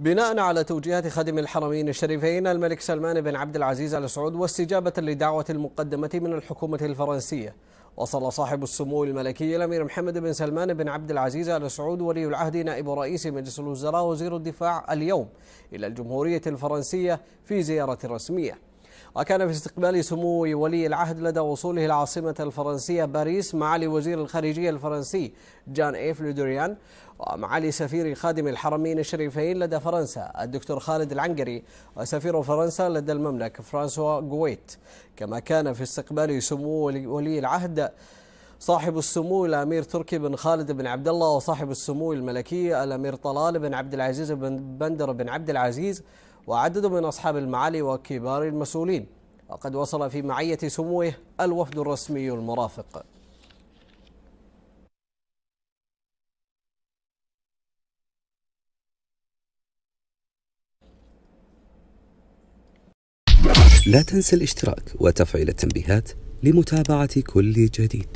بناء على توجيهات خادم الحرمين الشريفين الملك سلمان بن عبد العزيز ال سعود واستجابة لدعوة المقدمة من الحكومة الفرنسية وصل صاحب السمو الملكي الأمير محمد بن سلمان بن عبد العزيز آل سعود ولي العهد نائب رئيس مجلس الوزراء وزير الدفاع اليوم إلى الجمهورية الفرنسية في زيارة رسمية وكان في استقبال سمو ولي العهد لدى وصوله العاصمة الفرنسية باريس معالي وزير الخارجية الفرنسي جان إيف لودوريان ومعالي سفير خادم الحرمين الشريفين لدى فرنسا الدكتور خالد العنقري وسفير فرنسا لدى المملكة فرانسوا جويت كما كان في استقبال سمو ولي العهد صاحب السمو الامير تركي بن خالد بن عبد الله وصاحب السمو الملكي الامير طلال بن عبد العزيز بن بندر بن عبد العزيز وعدد من أصحاب المعالي وكبار المسؤولين وقد وصل في معية سموه الوفد الرسمي المرافق لا تنسى الاشتراك وتفعيل التنبيهات لمتابعة كل جديد